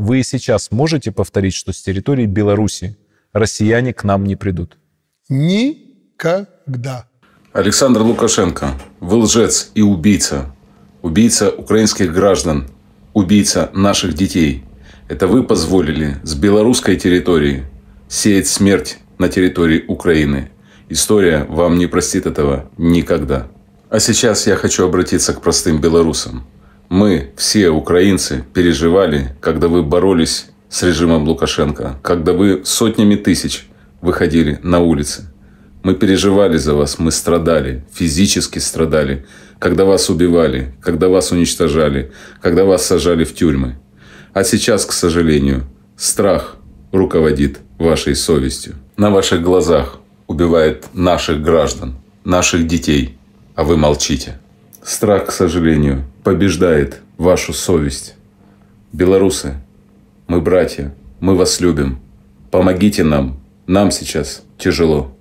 Вы сейчас можете повторить, что с территории Беларуси россияне к нам не придут? Никогда. Александр Лукашенко, вы лжец и убийца. Убийца украинских граждан. Убийца наших детей. Это вы позволили с белорусской территории сеять смерть на территории Украины. История вам не простит этого никогда. А сейчас я хочу обратиться к простым белорусам. Мы, все украинцы, переживали, когда вы боролись с режимом Лукашенко, когда вы сотнями тысяч выходили на улицы. Мы переживали за вас, мы страдали, физически страдали, когда вас убивали, когда вас уничтожали, когда вас сажали в тюрьмы. А сейчас, к сожалению, страх руководит вашей совестью. На ваших глазах убивает наших граждан, наших детей, а вы молчите. Страх, к сожалению, побеждает вашу совесть. Белорусы, мы братья, мы вас любим. Помогите нам, нам сейчас тяжело.